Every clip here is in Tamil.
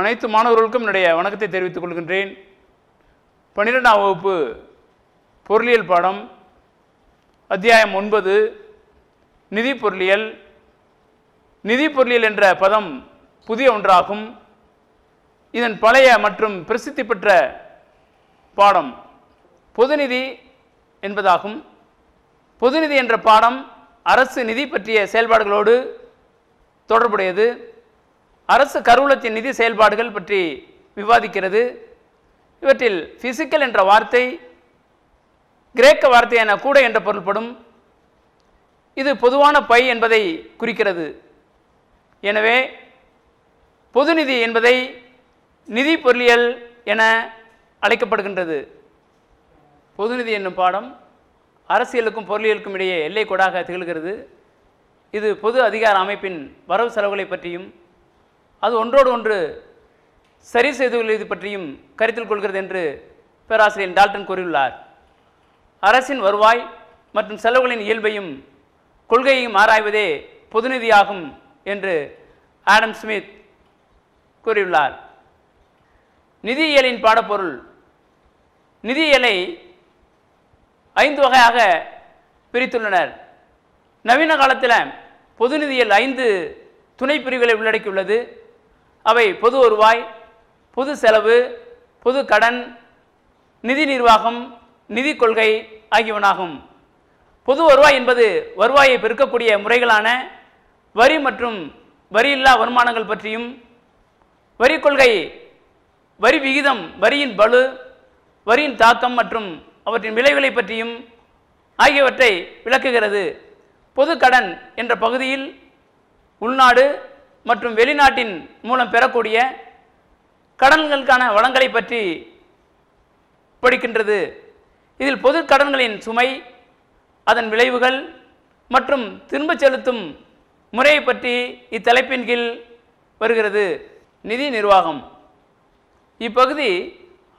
அனைத்து மாணவர்களுக்கும் என்னுடைய வணக்கத்தை தெரிவித்துக் கொள்கின்றேன் பன்னிரெண்டாம் வகுப்பு பொருளியல் பாடம் அத்தியாயம் ஒன்பது நிதி பொருளியல் நிதி பொருளியல் என்ற பதம் புதிய ஒன்றாகும் இதன் பழைய மற்றும் பிரசித்தி பெற்ற பாடம் பொதுநிதி என்பதாகும் பொதுநிதி என்ற பாடம் அரசு நிதி பற்றிய செயல்பாடுகளோடு தொடர்புடையது அரசு கருவூலத்தின் நிதி செயல்பாடுகள் பற்றி விவாதிக்கிறது இவற்றில் பிசிக்கல் என்ற வார்த்தை கிரேக்க வார்த்தையான கூட என்ற பொருள்படும் இது பொதுவான பை என்பதை குறிக்கிறது எனவே பொது நிதி என்பதை நிதி பொருளியல் என அழைக்கப்படுகின்றது பொதுநிதி என்னும் பாடம் அரசியலுக்கும் பொருளியலுக்கும் இடையே எல்லை திகழ்கிறது இது பொது அதிகார அமைப்பின் வரவு செலவுகளை பற்றியும் அது ஒன்றோடு ஒன்று சரி செய்து கொள்வது பற்றியும் கருத்தில் கொள்கிறது என்று பேராசிரியர் டால்டன் கூறியுள்ளார் அரசின் வருவாய் மற்றும் செலவுகளின் இயல்பையும் கொள்கையையும் ஆராய்வதே பொதுநிதியாகும் என்று ஆடம் ஸ்மித் கூறியுள்ளார் நிதியியலின் பாடப்பொருள் நிதியியலை ஐந்து வகையாக பிரித்துள்ளனர் நவீன காலத்தில் பொது ஐந்து துணை பிரிவுகளை உள்ளடக்கியுள்ளது அவை பொது வருவாய் பொது செலவு பொது கடன் நிதி நிர்வாகம் நிதி கொள்கை ஆகியவனாகும் பொது வருவாய் என்பது வருவாயை பெருக்கக்கூடிய முறைகளான வரி மற்றும் வரியில்லா வருமானங்கள் பற்றியும் வரி கொள்கை வரி விகிதம் வரியின் பலு வரியின் தாக்கம் மற்றும் அவற்றின் விளைவுகளை பற்றியும் ஆகியவற்றை விளக்குகிறது பொது கடன் என்ற பகுதியில் உள்நாடு மற்றும் வெளிநாட்டின் மூலம் பெறக்கூடிய கடன்களுக்கான வளங்களை பற்றி படிக்கின்றது இதில் பொது கடன்களின் சுமை அதன் விளைவுகள் மற்றும் திரும்பச் செலுத்தும் முறையை பற்றி இத்தலைப்பின் கீழ் வருகிறது நிதி நிர்வாகம் இப்பகுதி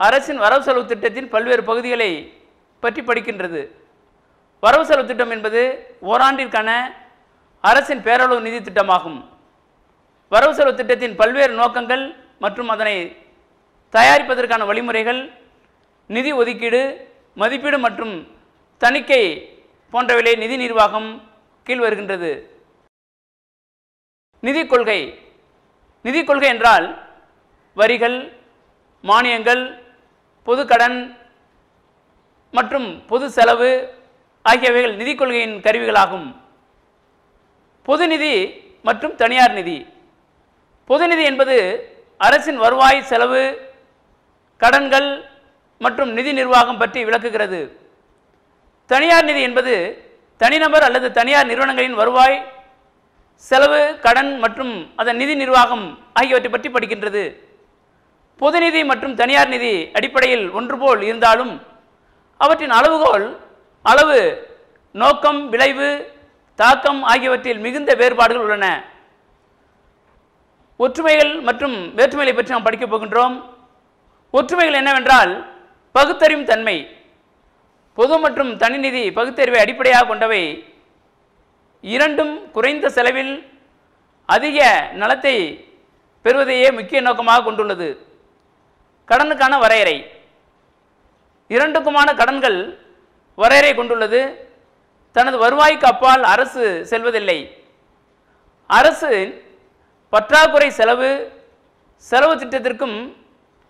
அரசின் வரவு செலவு திட்டத்தின் பல்வேறு பகுதிகளை பற்றி படிக்கின்றது வரவு செலவு திட்டம் என்பது ஓராண்டிற்கான அரசின் பேரளவு நிதி திட்டமாகும் வரவு செலவு திட்டத்தின் பல்வேறு நோக்கங்கள் மற்றும் அதனை தயாரிப்பதற்கான வழிமுறைகள் நிதி ஒதுக்கீடு மதிப்பீடு மற்றும் தணிக்கை போன்றவிலே நிதி நிர்வாகம் கீழ் வருகின்றது நிதி கொள்கை நிதி கொள்கை என்றால் வரிகள் மானியங்கள் பொதுக்கடன் மற்றும் பொது செலவு ஆகியவைகள் நிதி கொள்கையின் கருவிகளாகும் பொது நிதி மற்றும் தனியார் நிதி பொது நிதி என்பது அரசின் வருவாய் செலவு கடன்கள் மற்றும் நிதி நிர்வாகம் பற்றி விளக்குகிறது தனியார் நிதி என்பது தனிநபர் அல்லது தனியார் நிறுவனங்களின் வருவாய் செலவு கடன் மற்றும் அதன் நிதி நிர்வாகம் ஆகியவற்றை பற்றி படிக்கின்றது பொது நிதி மற்றும் தனியார் நிதி அடிப்படையில் ஒன்றுபோல் இருந்தாலும் அவற்றின் அளவுகோல் அளவு நோக்கம் விளைவு தாக்கம் ஆகியவற்றில் மிகுந்த வேறுபாடுகள் உள்ளன ஒற்றுமைகள் மற்றும் வேற்றுமைகளை பற்றி நாம் படிக்கப் போகின்றோம் ஒற்றுமைகள் என்னவென்றால் பகுத்தறிவும் தன்மை பொது மற்றும் தனிநிதி பகுத்தறிவை அடிப்படையாக கொண்டவை இரண்டும் குறைந்த செலவில் அதிக நலத்தை பெறுவதையே முக்கிய நோக்கமாக கொண்டுள்ளது கடனுக்கான வரையறை இரண்டுக்குமான கடன்கள் வரையறை கொண்டுள்ளது தனது வருவாய்க்கு அப்பால் அரசு செல்வதில்லை அரசு பற்றாக்குறை செலவு செலவு திட்டத்திற்கும்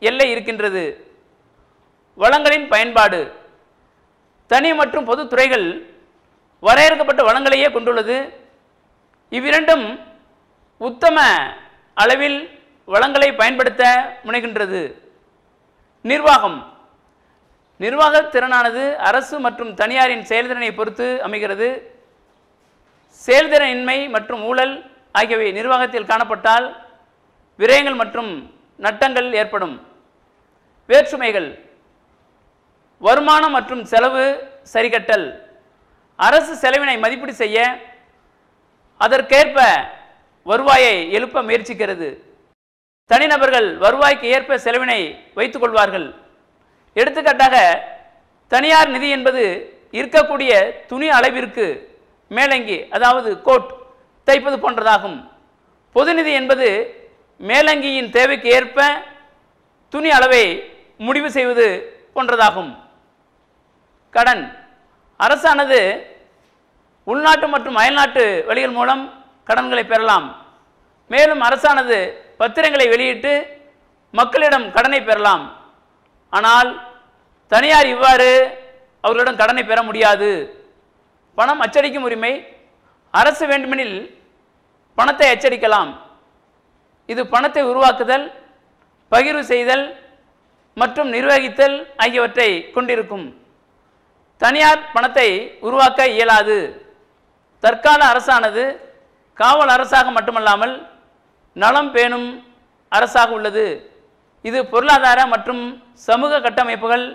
எல்லை இருக்கின்றது வளங்களின் பயன்பாடு தனி மற்றும் பொதுத்துறைகள் வரையறுக்கப்பட்ட வளங்களையே கொண்டுள்ளது இவ்விரண்டும் உத்தம அளவில் வளங்களை பயன்படுத்த முனைகின்றது நிர்வாகம் நிர்வாக திறனானது அரசு மற்றும் தனியாரின் செயல்திறனை பொறுத்து அமைகிறது செயல்திறனின்மை மற்றும் ஊழல் ஆகியவை நிர்வாகத்தில் காணப்பட்டால் விரயங்கள் மற்றும் நட்டங்கள் ஏற்படும் வேற்றுமைகள் வருமானம் மற்றும் செலவு சரிகட்டல் அரசு செலவினை மதிப்பீடு செய்ய அதற்கேற்ப வருவாயை எழுப்ப முயற்சிக்கிறது தனிநபர்கள் வருவாய்க்கு ஏற்ப செலவினை வைத்துக் கொள்வார்கள் எடுத்துக்காட்டாக தனியார் நிதி என்பது இருக்கக்கூடிய துணி அளவிற்கு மேலங்கி அதாவது கோட் தைப்பது போன்றதாகும் பொதுநிதி என்பது மேலங்கியின் தேவைக்கு ஏற்ப துணி அளவை முடிவு செய்வது போன்றதாகும் கடன் அரசானது உள்நாட்டு மற்றும் அயல்நாட்டு வழிகள் மூலம் கடன்களை பெறலாம் மேலும் அரசானது பத்திரங்களை வெளியிட்டு மக்களிடம் கடனை பெறலாம் ஆனால் தனியார் இவ்வாறு அவர்களிடம் கடனை பெற முடியாது பணம் அச்சடிக்கும் உரிமை அரசு வேண்டுமெனில் பணத்தை எச்சரிக்கலாம் இது பணத்தை உருவாக்குதல் பகிர்வு செய்தல் மற்றும் நிர்வகித்தல் ஆகியவற்றை கொண்டிருக்கும் தனியார் பணத்தை உருவாக்க இயலாது தற்கால அரசானது காவல் அரசாக மட்டுமல்லாமல் நலம் பேணும் அரசாக உள்ளது இது பொருளாதார மற்றும் சமூக கட்டமைப்புகள்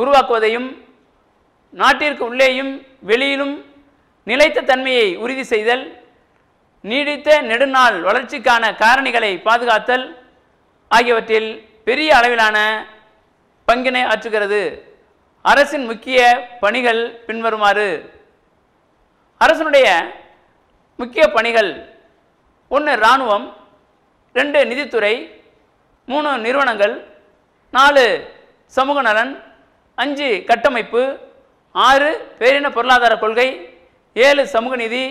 உருவாக்குவதையும் நாட்டிற்கு உள்ளேயும் வெளியிலும் நிலைத்த தன்மையை உறுதி செய்தல் நீடித்த நெடுநாள் வளர்ச்சிக்கான காரணிகளை பாதுகாத்தல் ஆகியவற்றில் பெரிய அளவிலான பங்கினை ஆற்றுகிறது அரசின் முக்கிய பணிகள் பின்வருமாறு அரசனுடைய முக்கிய பணிகள் ஒன்று இராணுவம் ரெண்டு நிதித்துறை மூணு நிறுவனங்கள் நாலு சமூக நலன் அஞ்சு கட்டமைப்பு ஆறு பேரின பொருளாதார கொள்கை ஏழு சமூக நீதி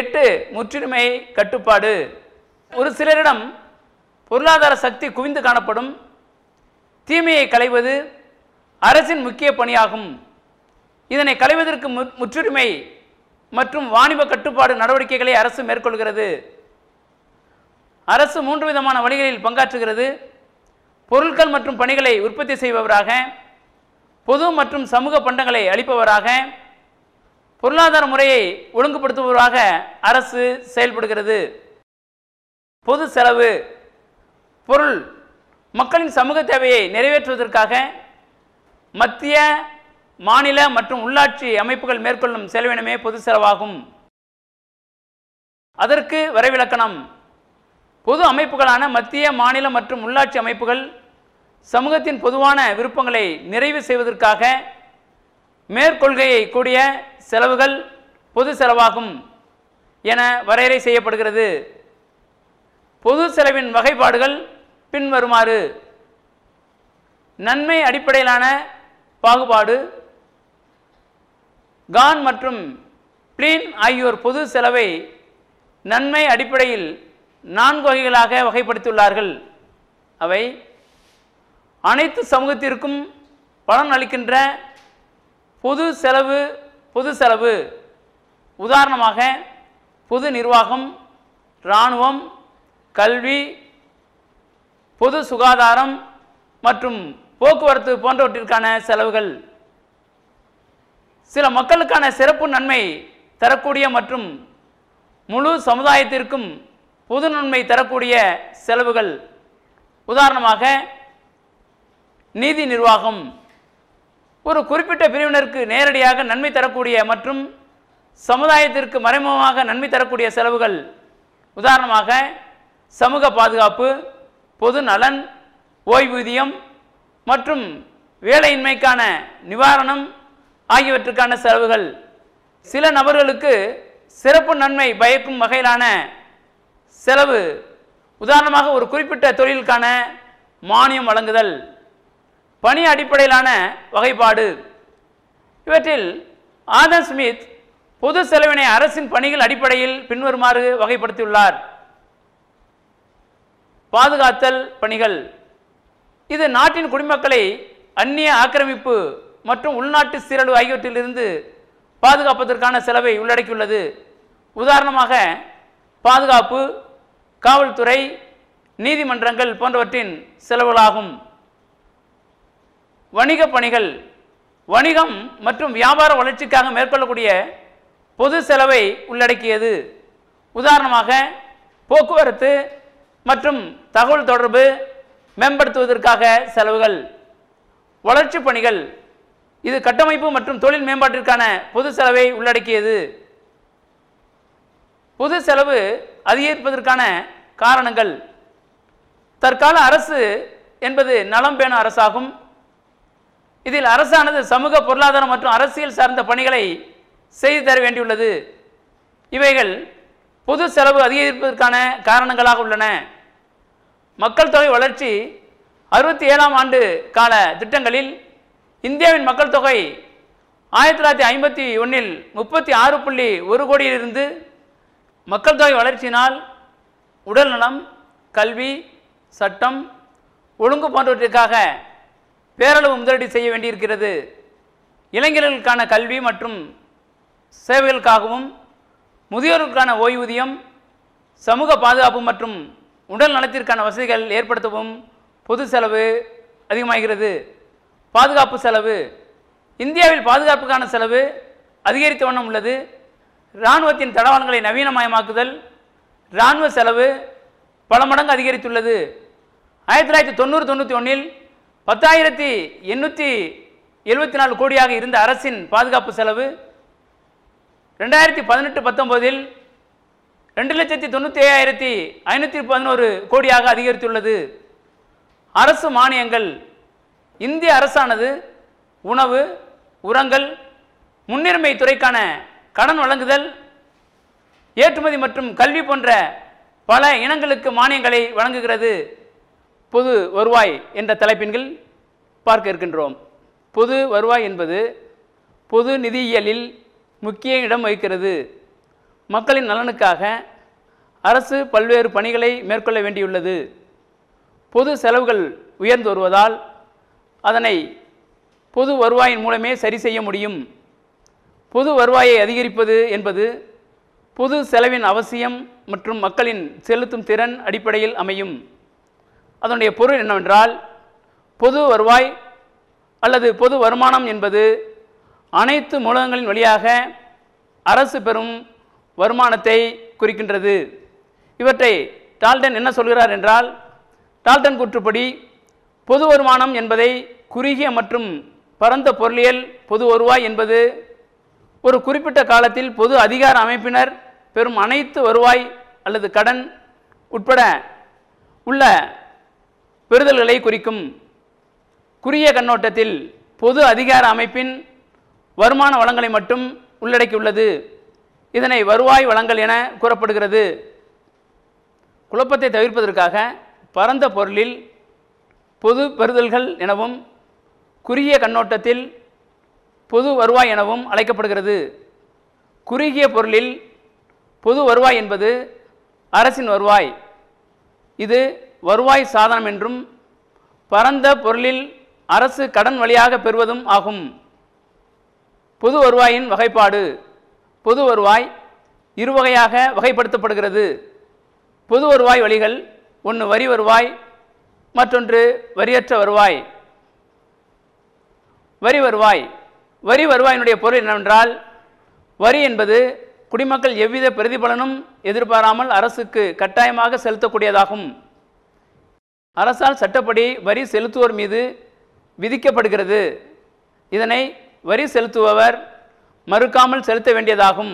எட்டு முற்றுரிமை கட்டுப்பாடு ஒரு சிலரிடம் பொருளாதார சக்தி குவிந்து காணப்படும் தீமையை களைவது அரசின் முக்கிய பணியாகும் இதனை களைவதற்கு முற்றுரிமை மற்றும் வாணிப கட்டுப்பாடு நடவடிக்கைகளை அரசு மேற்கொள்கிறது அரசு மூன்று விதமான வழிகளில் பங்காற்றுகிறது பொருட்கள் மற்றும் பணிகளை உற்பத்தி செய்பவராக பொது மற்றும் சமூக பண்டங்களை அளிப்பவராக பொருளாதார முறையை ஒழுங்குபடுத்துவதாக அரசு செயல்படுகிறது பொது செலவு பொருள் மக்களின் சமூக தேவையை நிறைவேற்றுவதற்காக மத்திய மாநில மற்றும் உள்ளாட்சி அமைப்புகள் மேற்கொள்ளும் செலவினமே பொது செலவாகும் அதற்கு வரைவிலக்கணம் பொது அமைப்புகளான மத்திய மாநில மற்றும் உள்ளாட்சி அமைப்புகள் சமூகத்தின் பொதுவான விருப்பங்களை நிறைவு செய்வதற்காக மேற்கொள்கையை கூடிய செலவுகள் பொது செலவாகும் என வரையறை செய்யப்படுகிறது பொது செலவின் வகைப்பாடுகள் பின்வருமாறு நன்மை அடிப்படையிலான பாகுபாடு கான் மற்றும் பிளீன் ஆகியோர் பொது செலவை நன்மை அடிப்படையில் நான்கு வகைகளாக வகைப்படுத்தியுள்ளார்கள் அவை அனைத்து சமூகத்திற்கும் பலன் அளிக்கின்ற பொது செலவு பொது செலவு உதாரணமாக பொது நிர்வாகம் இராணுவம் கல்வி பொது சுகாதாரம் மற்றும் போக்குவரத்து போன்றவற்றிற்கான செலவுகள் சில மக்களுக்கான சிறப்பு நன்மை தரக்கூடிய மற்றும் முழு சமுதாயத்திற்கும் பொது நன்மை தரக்கூடிய செலவுகள் உதாரணமாக நீதி நிர்வாகம் ஒரு குறிப்பிட்ட பிரிவினருக்கு நேரடியாக நன்மை தரக்கூடிய மற்றும் சமுதாயத்திற்கு மறைமுகமாக நன்மை தரக்கூடிய செலவுகள் உதாரணமாக சமூக பாதுகாப்பு பொது நலன் ஓய்வூதியம் மற்றும் வேலையின்மைக்கான நிவாரணம் ஆகியவற்றுக்கான செலவுகள் சில நபர்களுக்கு சிறப்பு நன்மை பயக்கும் வகையிலான செலவு உதாரணமாக ஒரு குறிப்பிட்ட தொழிலுக்கான மானியம் வழங்குதல் பணி அடிப்படையிலான வகைப்பாடு இவற்றில் ஆதம் ஸ்மித் பொது செலவினை அரசின் பணிகள் அடிப்படையில் பின்வருமாறு வகைப்படுத்தியுள்ளார் பாதுகாத்தல் பணிகள் இது நாட்டின் குடிமக்களை அந்நிய ஆக்கிரமிப்பு மற்றும் உள்நாட்டு சீரழிவு ஆகியவற்றிலிருந்து பாதுகாப்பதற்கான செலவை உள்ளடக்கியுள்ளது உதாரணமாக பாதுகாப்பு காவல்துறை நீதிமன்றங்கள் போன்றவற்றின் செலவுகளாகும் வணிக பணிகள் வணிகம் மற்றும் வியாபார வளர்ச்சிக்காக மேற்கொள்ளக்கூடிய பொது செலவை உள்ளடக்கியது உதாரணமாக போக்குவரத்து மற்றும் தகவல் தொடர்பு மேம்படுத்துவதற்காக செலவுகள் வளர்ச்சி பணிகள் இது கட்டமைப்பு மற்றும் தொழில் மேம்பாட்டிற்கான பொது செலவை உள்ளடக்கியது பொது செலவு அதிகரிப்பதற்கான காரணங்கள் தற்கால அரசு என்பது நலம் பேணும் அரசாகும் இதில் அரசானது சமூக பொருளாதாரம் மற்றும் அரசியல் சார்ந்த பணிகளை செய்து தர வேண்டியுள்ளது இவைகள் பொது செலவு அதிகரிப்பதற்கான காரணங்களாக உள்ளன மக்கள் தொகை வளர்ச்சி அறுபத்தி ஏழாம் ஆண்டு கால திட்டங்களில் இந்தியாவின் மக்கள் தொகை ஆயிரத்தி தொள்ளாயிரத்தி ஐம்பத்தி ஒன்றில் முப்பத்தி ஆறு புள்ளி ஒரு கோடியிலிருந்து மக்கள் தொகை வளர்ச்சியினால் உடல்நலம் கல்வி சட்டம் ஒழுங்கு போன்றவற்றிற்காக பேரளவு முதலீடு செய்ய வேண்டியிருக்கிறது இளைஞர்களுக்கான கல்வி மற்றும் சேவைகளுக்காகவும் முதியோருக்கான ஓய்வூதியம் சமூக பாதுகாப்பு மற்றும் உடல் நலத்திற்கான வசதிகள் ஏற்படுத்தவும் பொது செலவு அதிகமாகிறது பாதுகாப்பு செலவு இந்தியாவில் பாதுகாப்புக்கான செலவு அதிகரித்த வண்ணம் உள்ளது இராணுவத்தின் தடவாளங்களை நவீனமயமாக்குதல் இராணுவ செலவு பல மடங்கு அதிகரித்துள்ளது ஆயிரத்தி தொள்ளாயிரத்தி தொண்ணூறு தொண்ணூற்றி ஒன்றில் பத்தாயிரத்தி எண்ணூற்றி எழுபத்தி நாலு கோடியாக இருந்த அரசின் பாதுகாப்பு செலவு ரெண்டாயிரத்தி பதினெட்டு பத்தொம்போதில் ரெண்டு லட்சத்தி தொண்ணூற்றி ஐயாயிரத்தி ஐநூற்றி பதினோரு கோடியாக அதிகரித்துள்ளது அரசு மானியங்கள் இந்திய அரசானது உணவு உரங்கள் முன்னுரிமை துறைக்கான கடன் வழங்குதல் ஏற்றுமதி மற்றும் கல்வி போன்ற பல இனங்களுக்கு மானியங்களை வழங்குகிறது பொது வருவாய் என்ற தலைப்பின்கள் பார்க்க இருக்கின்றோம் பொது வருவாய் என்பது பொது நிதியியலில் முக்கிய இடம் வகிக்கிறது மக்களின் நலனுக்காக அரசு பல்வேறு பணிகளை மேற்கொள்ள வேண்டியுள்ளது பொது செலவுகள் உயர்ந்து வருவதால் அதனை பொது வருவாயின் மூலமே சரி செய்ய முடியும் பொது வருவாயை அதிகரிப்பது என்பது பொது செலவின் அவசியம் மற்றும் மக்களின் செலுத்தும் திறன் அடிப்படையில் அமையும் அதனுடைய பொருள் என்னவென்றால் பொது வருவாய் அல்லது பொது வருமானம் என்பது அனைத்து மூலகங்களின் வழியாக அரசு பெறும் வருமானத்தை குறிக்கின்றது இவற்றை டால்டன் என்ன சொல்கிறார் என்றால் டால்டன் கூற்றுப்படி பொது வருமானம் என்பதை குறுகிய மற்றும் பரந்த பொருளியல் பொது வருவாய் என்பது ஒரு குறிப்பிட்ட காலத்தில் பொது அதிகார அமைப்பினர் பெறும் அனைத்து வருவாய் அல்லது கடன் உட்பட உள்ள பெறுதல்களை குறிக்கும் குறுகிய கண்ணோட்டத்தில் பொது அதிகார அமைப்பின் வருமான வளங்களை மட்டும் உள்ளடக்கியுள்ளது இதனை வருவாய் வளங்கள் என கூறப்படுகிறது குழப்பத்தை தவிர்ப்பதற்காக பரந்த பொருளில் பொது பெறுதல்கள் எனவும் குறுகிய கண்ணோட்டத்தில் பொது வருவாய் எனவும் அழைக்கப்படுகிறது குறுகிய பொருளில் பொது வருவாய் என்பது அரசின் வருவாய் இது வருவாய் சாதனம் என்றும் பரந்த பொருளில் அரசு கடன் வழியாக பெறுவதும் ஆகும் பொது வருவாயின் வகைப்பாடு பொது வருவாய் இருவகையாக வகைப்படுத்தப்படுகிறது பொது வருவாய் வழிகள் ஒன்று வரி வருவாய் மற்றொன்று வரியற்ற வருவாய் வரி வருவாய் வரி வருவாயினுடைய பொருள் என்னவென்றால் வரி என்பது குடிமக்கள் எவ்வித பிரதிபலனும் எதிர்பாராமல் அரசுக்கு கட்டாயமாக செலுத்தக்கூடியதாகும் அரசால் சட்டப்படி வரி செலுத்துவோர் மீது விதிக்கப்படுகிறது இதனை வரி செலுத்துபவர் மறுக்காமல் செலுத்த வேண்டியதாகும்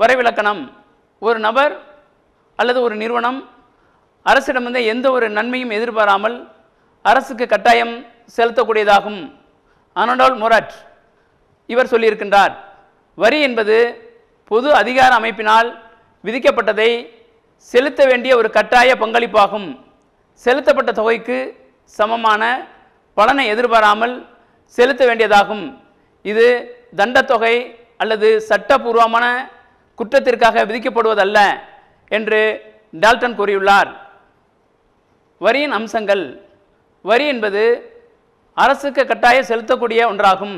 வரைவிலக்கணம் ஒரு நபர் அல்லது ஒரு நிறுவனம் அரசிடமிருந்து எந்த ஒரு நன்மையும் எதிர்பாராமல் அரசுக்கு கட்டாயம் செலுத்தக்கூடியதாகும் அனடால் மொராட் இவர் சொல்லியிருக்கின்றார் வரி என்பது பொது அதிகார அமைப்பினால் விதிக்கப்பட்டதை செலுத்த வேண்டிய ஒரு கட்டாய பங்களிப்பாகும் செலுத்தப்பட்ட தொகைக்கு சமமான பலனை எதிர்பாராமல் செலுத்த வேண்டியதாகும் இது தண்டத்தொகை அல்லது சட்டபூர்வமான குற்றத்திற்காக விதிக்கப்படுவதல்ல என்று டால்டன் கூறியுள்ளார் வரியின் அம்சங்கள் வரி என்பது அரசுக்கு கட்டாயம் செலுத்தக்கூடிய ஒன்றாகும்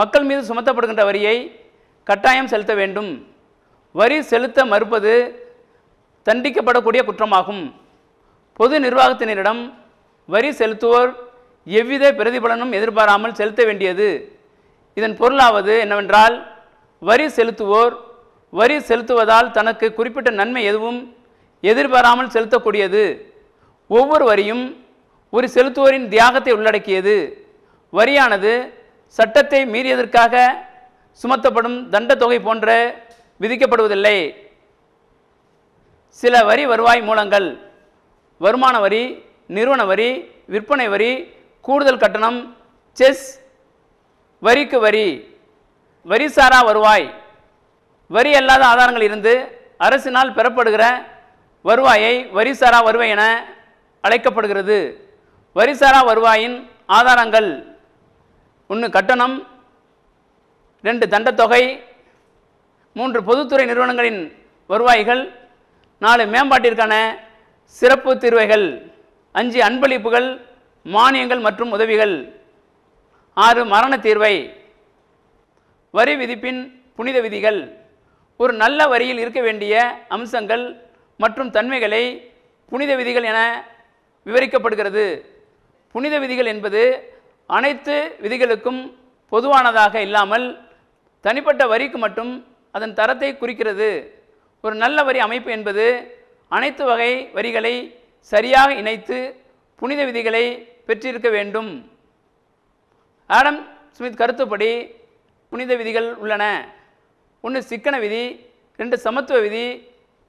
மக்கள் மீது சுமத்தப்படுகின்ற வரியை கட்டாயம் செலுத்த வேண்டும் வரி செலுத்த மறுப்பது தண்டிக்கப்படக்கூடிய குற்றமாகும் பொது நிர்வாகத்தினரிடம் வரி செலுத்துவோர் எவ்வித பிரதிபலனும் எதிர்பாராமல் செலுத்த வேண்டியது இதன் பொருளாவது என்னவென்றால் வரி செலுத்துவோர் வரி செலுத்துவதால் தனக்கு குறிப்பிட்ட நன்மை எதுவும் எதிர்பாராமல் செலுத்தக்கூடியது ஒவ்வொரு வரியும் ஒரு செலுத்துவோரின் தியாகத்தை உள்ளடக்கியது வரியானது சட்டத்தை மீறியதற்காக சுமத்தப்படும் தண்ட தொகை போன்ற விதிக்கப்படுவதில்லை சில வரி வருவாய் மூலங்கள் வருமான வரி நிறுவன வரி விற்பனை வரி கூடுதல் கட்டணம் செஸ் வரிக்கு வரி வரிசாரா வருவாய் வரி அல்லாத ஆதாரங்கள் இருந்து அரசினால் பெறப்படுகிற வருவாயை வரிசாரா வருவாய் என அழைக்கப்படுகிறது வரிசாரா வருவாயின் ஆதாரங்கள் ஒன்று கட்டணம் ரெண்டு தண்டத்தொகை மூன்று பொதுத்துறை நிறுவனங்களின் வருவாய்கள் நாலு மேம்பாட்டிற்கான சிறப்பு தீர்வைகள் அஞ்சு அன்பளிப்புகள் மானியங்கள் மற்றும் உதவிகள் ஆறு மரண தீர்வை வரி விதிப்பின் புனித விதிகள் ஒரு நல்ல வரியில் இருக்க வேண்டிய அம்சங்கள் மற்றும் தன்மைகளை புனித விதிகள் என விவரிக்கப்படுகிறது புனித விதிகள் என்பது அனைத்து விதிகளுக்கும் பொதுவானதாக இல்லாமல் தனிப்பட்ட வரிக்கு மட்டும் அதன் தரத்தை குறிக்கிறது ஒரு நல்ல வரி அமைப்பு என்பது அனைத்து வகை வரிகளை சரியாக இணைத்து புனித விதிகளை பெற்றிருக்க வேண்டும் ஆடம் ஸ்மித் கருத்துப்படி புனித விதிகள் உள்ளன ஒன்று சிக்கன விதி ரெண்டு சமத்துவ விதி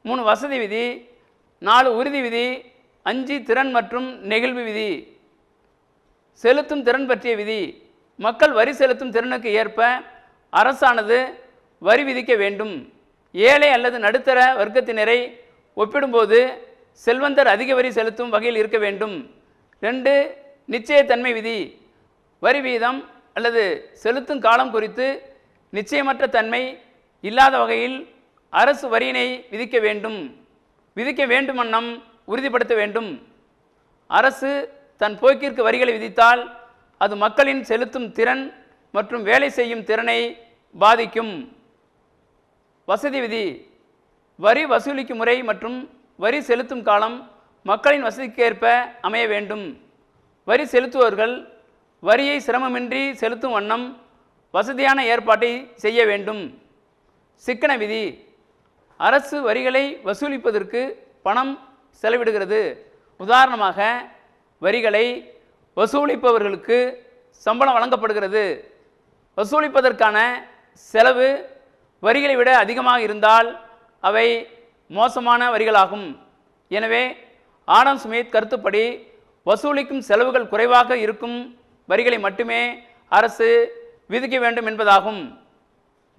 மூணு வசதி விதி நாலு உறுதி விதி அஞ்சு திறன் மற்றும் நெகிழ்வு விதி செலுத்தும் திறன் பற்றிய விதி மக்கள் வரி செலுத்தும் திறனுக்கு ஏற்ப அரசானது வரி விதிக்க வேண்டும் ஏழை அல்லது நடுத்தர வர்க்கத்தினரை ஒப்பிடும்போது செல்வந்தர் அதிக வரி செலுத்தும் வகையில் இருக்க வேண்டும் ரெண்டு நிச்சயத்தன்மை விதி வரி வீதம் அல்லது செலுத்தும் காலம் குறித்து நிச்சயமற்ற தன்மை இல்லாத வகையில் அரசு வரியினை விதிக்க வேண்டும் விதிக்க வேண்டுமன்னம் உறுதிப்படுத்த வேண்டும் அரசு தன் போக்கிற்கு வரிகளை விதித்தால் அது மக்களின் செலுத்தும் திறன் மற்றும் வேலை செய்யும் திறனை பாதிக்கும் வசதி விதி வரி வசூலிக்கும் முறை மற்றும் வரி செலுத்தும் காலம் மக்களின் வசதிக்கேற்ப அமைய வேண்டும் வரி செலுத்துவர்கள் வரியை சிரமமின்றி செலுத்தும் வண்ணம் வசதியான ஏற்பாட்டை செய்ய வேண்டும் சிக்கன விதி அரசு வரிகளை வசூலிப்பதற்கு பணம் செலவிடுகிறது உதாரணமாக வரிகளை வசூலிப்பவர்களுக்கு சம்பளம் வழங்கப்படுகிறது வசூலிப்பதற்கான செலவு வரிகளை விட அதிகமாக இருந்தால் அவை மோசமான வரிகளாகும் எனவே ஆடம் சுமித் கருத்துப்படி வசூலிக்கும் செலவுகள் குறைவாக இருக்கும் வரிகளை மட்டுமே அரசு விதிக்க வேண்டும் என்பதாகும்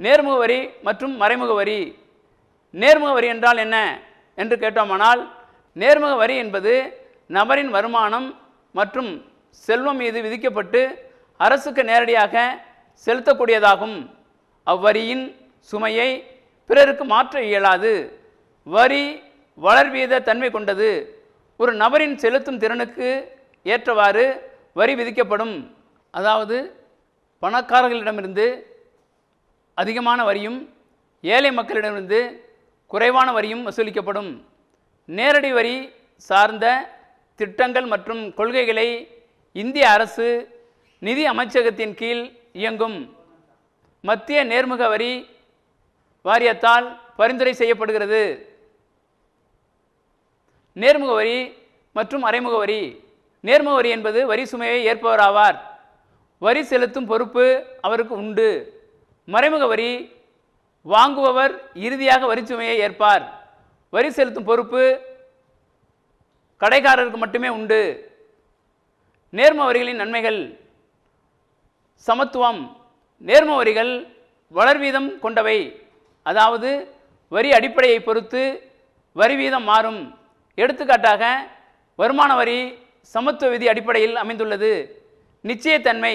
நேர்முக வரி மற்றும் மறைமுக வரி நேர்முக வரி என்றால் என்ன என்று கேட்டோமானால் நேர்முக வரி என்பது நபரின் வருமானம் மற்றும் செல்வம் மீது விதிக்கப்பட்டு அரசுக்கு நேரடியாக செலுத்தக்கூடியதாகும் அவ்வரியின் சுமையை பிறருக்கு மாற்ற இயலாது வரி வளர்வீத தன்மை கொண்டது ஒரு நபரின் செலுத்தும் திறனுக்கு ஏற்றவாறு வரி விதிக்கப்படும் அதாவது பணக்காரர்களிடமிருந்து அதிகமான வரியும் ஏழை மக்களிடமிருந்து குறைவான வரியும் வசூலிக்கப்படும் நேரடி வரி சார்ந்த திட்டங்கள் மற்றும் கொள்கைகளை இந்திய அரசு நிதி அமைச்சகத்தின் கீழ் இயங்கும் மத்திய நேர்முக வரி வாரியத்தால் பரிந்துரை செய்யப்படுகிறது நேர்முக வரி மற்றும் மறைமுக வரி நேர்முக வரி என்பது வரி சுமையை ஏற்பவராவார் வரி செலுத்தும் பொறுப்பு அவருக்கு உண்டு மறைமுக வரி வாங்குபவர் இறுதியாக வரி சுமையை ஏற்பார் வரி செலுத்தும் பொறுப்பு கடைக்காரருக்கு மட்டுமே உண்டு நேர்ம வரிகளின் நன்மைகள் சமத்துவம் நேர்ம வரிகள் வளர்வீதம் கொண்டவை அதாவது வரி அடிப்படையை பொறுத்து வரி வீதம் மாறும் எடுத்துக்காட்டாக வருமான வரி சமத்துவ விதி அடிப்படையில் அமைந்துள்ளது நிச்சயத்தன்மை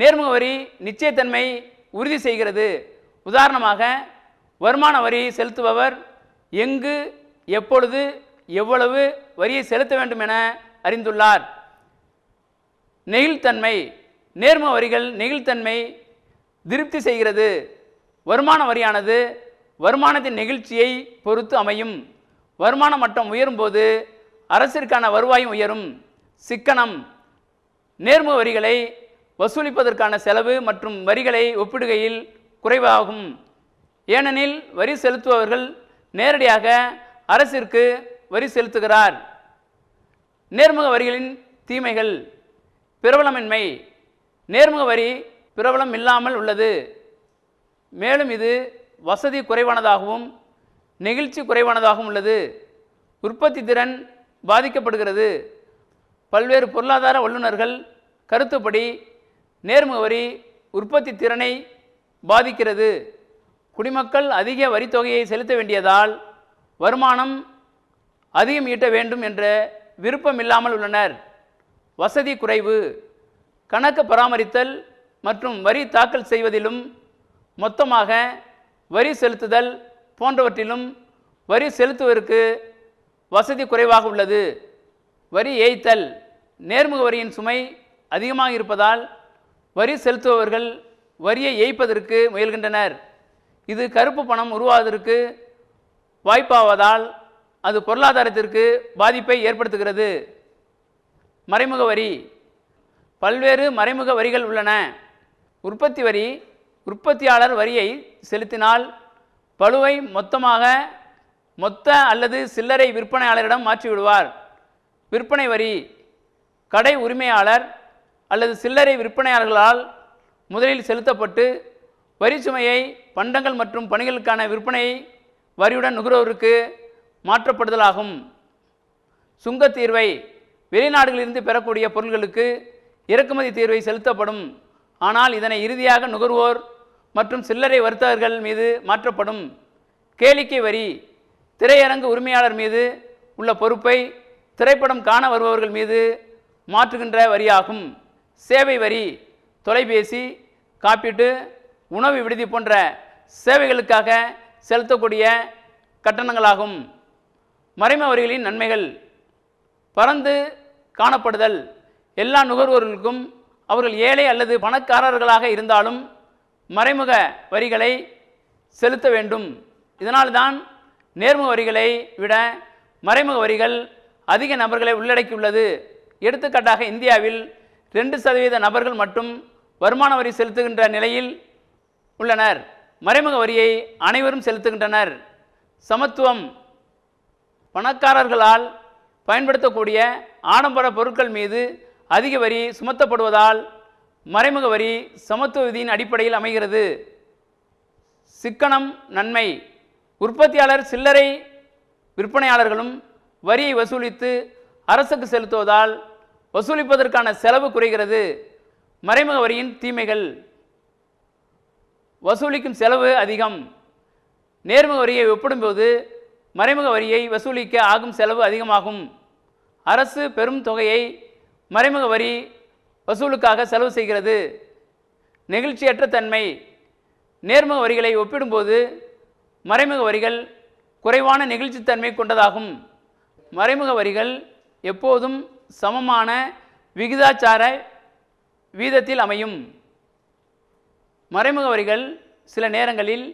நேர்முக வரி நிச்சயத்தன்மை உறுதி செய்கிறது உதாரணமாக வருமான வரி செலுத்துபவர் எங்கு எப்பொழுது எவ்வளவு வரியை செலுத்த வேண்டும் என அறிந்துள்ளார் நெகிழ்த்தன்மை நேர்முக வரிகள் நெகிழ்த்தன்மை திருப்தி செய்கிறது வருமான வரியானது வருமானத்தின் நெகிழ்ச்சியை பொறுத்து அமையும் வருமான மட்டம் உயரும்போது அரசிற்கான வருவாயும் உயரும் சிக்கனம் நேர்முக வரிகளை வசூலிப்பதற்கான செலவு மற்றும் வரிகளை ஒப்பிடுகையில் குறைவாகும் ஏனெனில் வரி செலுத்துபவர்கள் நேரடியாக அரசிற்கு வரி செலுத்துகிறார் நேர்முக வரிகளின் தீமைகள் பிரபலமின்மை நேர்முக வரி பிரபலம் இல்லாமல் உள்ளது மேலும் இது வசதி குறைவானதாகவும் நெகிழ்ச்சி குறைவானதாகவும் உள்ளது உற்பத்தி திறன் பாதிக்கப்படுகிறது பல்வேறு பொருளாதார வல்லுநர்கள் கருத்துப்படி நேர்முக வரி உற்பத்தி திறனை பாதிக்கிறது குடிமக்கள் அதிக வரித்தொகையை செலுத்த வேண்டியதால் வருமானம் அதிகம் ஈட்ட வேண்டும் என்ற விருப்பம் இல்லாமல் உள்ளனர் வசதி குறைவு கணக்கு பராமரித்தல் மற்றும் வரி தாக்கல் செய்வதிலும் மொத்தமாக வரி செலுத்துதல் போன்றவற்றிலும் வரி செலுத்துவதற்கு வசதி குறைவாக உள்ளது வரி ஏய்த்தல் நேர்முக வரியின் சுமை அதிகமாக இருப்பதால் வரி செலுத்துபவர்கள் வரியை ஏய்ப்பதற்கு முயல்கின்றனர் இது கருப்பு பணம் உருவாவதற்கு வாய்ப்பாவதால் அது பொருளாதாரத்திற்கு பாதிப்பை ஏற்படுத்துகிறது மறைமுக வரி பல்வேறு மறைமுக வரிகள் உள்ளன உற்பத்தி வரி உற்பத்தியாளர் வரியை செலுத்தினால் பழுவை மொத்தமாக மொத்த அல்லது சில்லறை விற்பனையாளரிடம் மாற்றிவிடுவார் விற்பனை வரி கடை உரிமையாளர் அல்லது சில்லறை விற்பனையாளர்களால் முதலில் செலுத்தப்பட்டு வரி சுமையை பண்டங்கள் மற்றும் பணிகளுக்கான விற்பனை வரியுடன் நுகர்வோருக்கு மாற்றப்படுதலாகும் சுங்க தீர்வை வெளிநாடுகளிலிருந்து பெறக்கூடிய பொருள்களுக்கு இறக்குமதி தீர்வை செலுத்தப்படும் ஆனால் இதனை இறுதியாக நுகர்வோர் மற்றும் சில்லறை வர்த்தகர்கள் மீது மாற்றப்படும் கேளிக்கை வரி திரையரங்கு உரிமையாளர் மீது உள்ள பொறுப்பை திரைப்படம் காண வருபவர்கள் மீது மாற்றுகின்ற வரியாகும் சேவை வரி தொலைபேசி காப்பீட்டு உணவு விடுதி போன்ற சேவைகளுக்காக செலுத்தக்கூடிய கட்டணங்களாகும் மறைம வரிகளின் நன்மைகள் பறந்து காணப்படுதல் எல்லா நுகர்வோர்களுக்கும் அவர்கள் ஏழை அல்லது பணக்காரர்களாக இருந்தாலும் மறைமுக வரிகளை செலுத்த வேண்டும் இதனால்தான் நேர்முக வரிகளை விட மறைமுக வரிகள் அதிக நபர்களை உள்ளடக்கியுள்ளது எடுத்துக்காட்டாக இந்தியாவில் ரெண்டு சதவீத நபர்கள் மட்டும் வருமான வரி செலுத்துகின்ற நிலையில் உள்ளனர் மறைமுக வரியை அனைவரும் செலுத்துகின்றனர் சமத்துவம் பணக்காரர்களால் பயன்படுத்தக்கூடிய ஆடம்பர பொருட்கள் மீது அதிக வரி சுமத்தப்படுவதால் மறைமுக வரி சமத்துவ விதியின் அடிப்படையில் அமைகிறது சிக்கனம் நன்மை உற்பத்தியாளர் சில்லறை விற்பனையாளர்களும் வரியை வசூலித்து அரசுக்கு செலுத்துவதால் வசூலிப்பதற்கான செலவு குறைகிறது மறைமுக வரியின் தீமைகள் வசூலிக்கும் செலவு அதிகம் நேர்முக வரியை ஒப்பிடும்போது மறைமுக வரியை வசூலிக்க ஆகும் செலவு அதிகமாகும் அரசு பெரும் தொகையை மறைமுக வரி வசூலுக்காக செலவு செய்கிறது நெகிழ்ச்சியற்ற தன்மை நேர்முக வரிகளை ஒப்பிடும்போது மறைமுக வரிகள் குறைவான நெகிழ்ச்சித்தன்மை கொண்டதாகும் மறைமுக வரிகள் எப்போதும் சமமான விகிதாச்சார வீதத்தில் அமையும் மறைமுக வரிகள் சில நேரங்களில்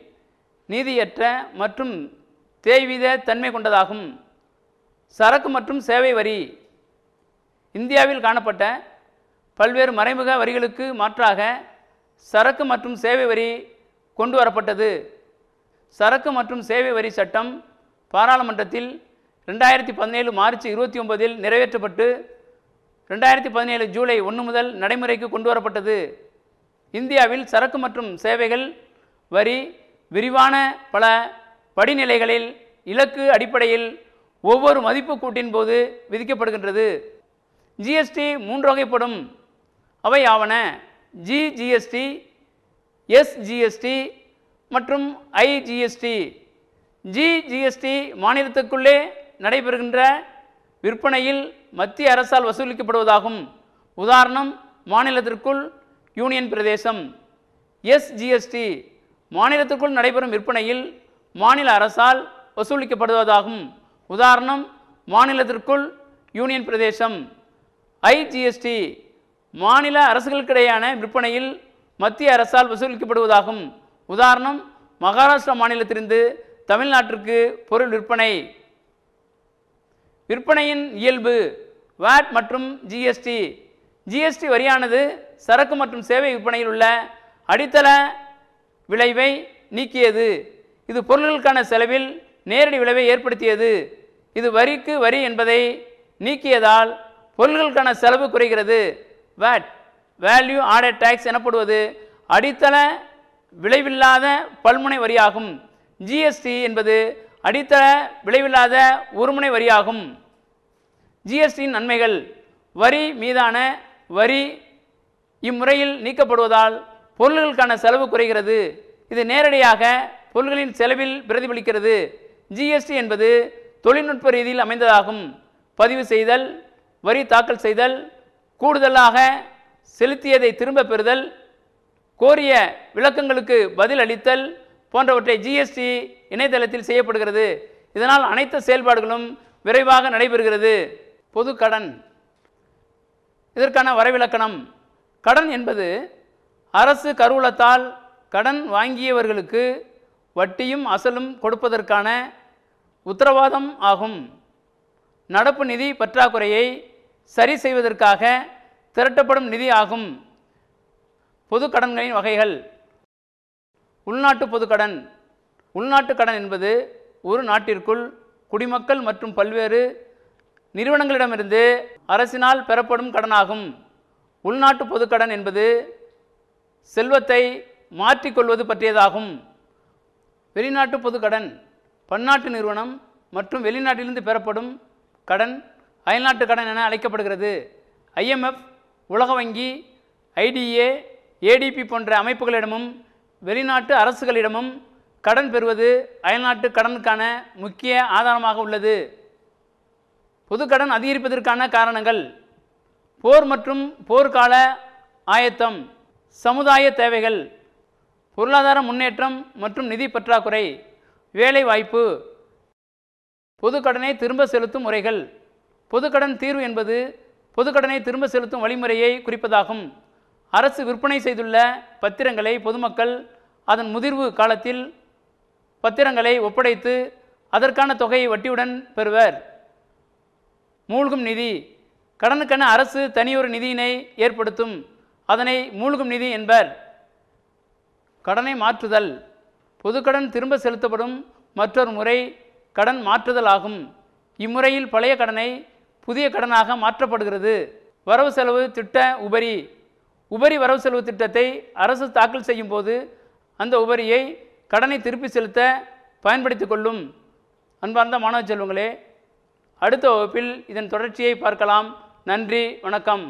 நீதியற்ற மற்றும் தேய்வீத தன்மை கொண்டதாகும் சரக்கு மற்றும் சேவை வரி இந்தியாவில் காணப்பட்ட பல்வேறு மறைமுக வரிகளுக்கு மாற்றாக சரக்கு மற்றும் சேவை வரி கொண்டு வரப்பட்டது சரக்கு மற்றும் சேவை வரி சட்டம் பாராளுமன்றத்தில் ரெண்டாயிரத்தி பதினேழு மார்ச் இருபத்தி ஒன்பதில் நிறைவேற்றப்பட்டு ரெண்டாயிரத்தி பதினேழு ஜூலை ஒன்று முதல் நடைமுறைக்கு கொண்டு வரப்பட்டது இந்தியாவில் சரக்கு மற்றும் சேவைகள் வரி விரிவான பல படிநிலைகளில் இலக்கு அடிப்படையில் ஒவ்வொரு மதிப்பு கூட்டின் போது விதிக்கப்படுகின்றது ஜிஎஸ்டி மூன்று வகைப்படும் அவை ஆவன ஜிஜிஎஸ்டி எஸ்ஜிஎஸ்டி மற்றும் ஐஜிஎஸ்டி ஜிஜிஎஸ்டி மாநிலத்துக்குள்ளே நடைபெறுகின்ற விற்பனையில் மத்திய அரசால் வசூலிக்கப்படுவதாகும் உதாரணம் மாநிலத்திற்குள் யூனியன் பிரதேசம் எஸ்ஜிஎஸ்டி மாநிலத்திற்குள் நடைபெறும் விற்பனையில் மாநில அரசால் வசூலிக்கப்படுவதாகும் உதாரணம் மாநிலத்திற்குள் யூனியன் பிரதேசம் ஐஜிஎஸ்டி மாநில அரசுகளுக்கிடையான விற்பனையில் மத்திய அரசால் வசூலிக்கப்படுவதாகும் உதாரணம் மகாராஷ்டிரா மாநிலத்திலிருந்து தமிழ்நாட்டிற்கு பொருள் விற்பனை விற்பனையின் இயல்பு வேட் மற்றும் ஜிஎஸ்டி ஜிஎஸ்டி வரியானது சரக்கு மற்றும் சேவை விற்பனையில் உள்ள அடித்தள விளைவை நீக்கியது இது பொருள்களுக்கான செலவில் நேரடி விளைவை ஏற்படுத்தியது இது வரிக்கு வரி என்பதை நீக்கியதால் பொருள்களுக்கான செலவு குறைகிறது வேட் வேல்யூ ஆடட் டேக்ஸ் எனப்படுவது அடித்தள விளைவில்லாத பல்முனை வரியாகும் ஜிஎஸ்டி என்பது அடித்தள விளைவில்லாத ஒருமுனை வரியாகும் ஜிஎஸ்டியின் நன்மைகள் வரி மீதான வரி இம்முறையில் நீக்கப்படுவதால் பொருள்களுக்கான செலவு குறைகிறது இது நேரடியாக பொருள்களின் செலவில் பிரதிபலிக்கிறது ஜிஎஸ்டி என்பது தொழில்நுட்ப ரீதியில் அமைந்ததாகும் பதிவு செய்தல் வரி தாக்கல் செய்தல் கூடுதலாக செலுத்தியதை திரும்ப பெறுதல் கோரிய விளக்கங்களுக்கு பதில் அளித்தல் போன்றவற்றை ஜிஎஸ்டி இணையதளத்தில் செய்யப்படுகிறது இதனால் அனைத்து செயல்பாடுகளும் விரைவாக நடைபெறுகிறது பொது கடன் இதற்கான வரைவிலக்கணம் கடன் என்பது அரசு கருவூலத்தால் கடன் வாங்கியவர்களுக்கு வட்டியும் அசலும் கொடுப்பதற்கான உத்தரவாதம் ஆகும் நடப்பு நிதி பற்றாக்குறையை சரி செய்வதற்காக திரட்டப்படும் நிதி ஆகும் பொது கடன்களின் வகைகள் உள்நாட்டு பொதுக்கடன் உள்நாட்டு கடன் என்பது ஒரு நாட்டிற்குள் குடிமக்கள் மற்றும் பல்வேறு நிறுவனங்களிடமிருந்து அரசினால் பெறப்படும் கடனாகும் உள்நாட்டு பொதுக்கடன் என்பது செல்வத்தை மாற்றிக்கொள்வது பற்றியதாகும் வெளிநாட்டு பொதுக்கடன் பன்னாட்டு நிறுவனம் மற்றும் வெளிநாட்டிலிருந்து பெறப்படும் கடன் அயல்நாட்டு கடன் என அழைக்கப்படுகிறது ஐஎம்எஃப் உலக வங்கி ஐடிஏ ஏடிபி போன்ற அமைப்புகளிடமும் வெளிநாட்டு அரசுகளிடமும் கடன் பெறுவது அயல்நாட்டு கடனுக்கான முக்கிய ஆதாரமாக உள்ளது பொதுக்கடன் அதிகரிப்பதற்கான காரணங்கள் போர் மற்றும் போர்க்கால ஆயத்தம் சமுதாய தேவைகள் பொருளாதார முன்னேற்றம் மற்றும் நிதி பற்றாக்குறை வேலை வாய்ப்பு பொதுக்கடனை திரும்ப செலுத்தும் முறைகள் பொதுக்கடன் தீர்வு என்பது பொதுக்கடனை திரும்ப செலுத்தும் வழிமுறையை குறிப்பதாகும் அரசு விற்பனை செய்துள்ள பத்திரங்களை பொதுமக்கள் அதன் முதிர்வு காலத்தில் பத்திரங்களை ஒப்படைத்து அதற்கான தொகையை வட்டியுடன் பெறுவர் மூழ்கும் நிதி கடனுக்கென அரசு தனியொரு நிதியினை ஏற்படுத்தும் அதனை மூழ்கும் நிதி என்பர் கடனை மாற்றுதல் பொதுக்கடன் திரும்ப செலுத்தப்படும் மற்றொரு முறை கடன் மாற்றுதல் ஆகும் இம்முறையில் பழைய கடனை புதிய கடனாக மாற்றப்படுகிறது வரவு செலவு திட்ட உபரி உபரி வரவு செலவு திட்டத்தை அரசு தாக்கல் செய்யும் போது அந்த உபரியை கடனை திருப்பி செலுத்த பயன்படுத்தி கொள்ளும் அன்பார்ந்த மாணவ செல்வங்களே அடுத்த வகுப்பில் இதன் தொடர்ச்சியை பார்க்கலாம் நன்றி வணக்கம்